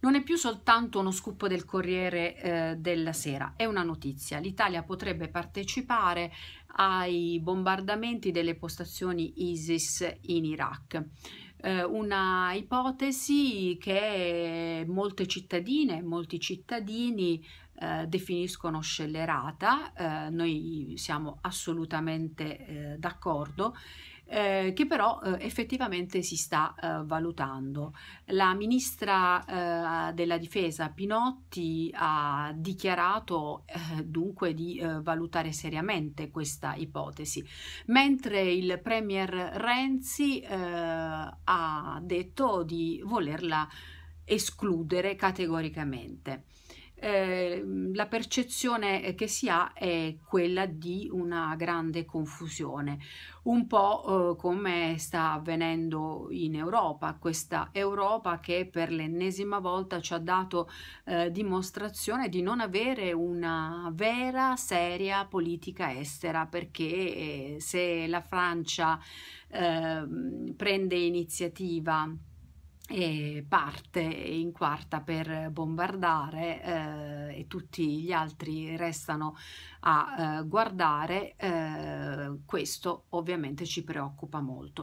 Non è più soltanto uno scoop del Corriere eh, della Sera, è una notizia. L'Italia potrebbe partecipare ai bombardamenti delle postazioni ISIS in Iraq eh, una ipotesi che molte cittadine, molti cittadini eh, definiscono scellerata, eh, noi siamo assolutamente eh, d'accordo, eh, che però eh, effettivamente si sta eh, valutando. La ministra eh, della difesa Pinotti ha dichiarato eh, dunque di valutare seriamente questa ipotesi, mentre il premier Renzi ha ha detto di volerla escludere categoricamente. Ehm, la percezione che si ha è quella di una grande confusione, un po' eh, come sta avvenendo in Europa, questa Europa che per l'ennesima volta ci ha dato eh, dimostrazione di non avere una vera, seria politica estera, perché eh, se la Francia ehm, prende iniziativa e parte in quarta per bombardare eh, e tutti gli altri restano a eh, guardare, eh, questo ovviamente ci preoccupa molto.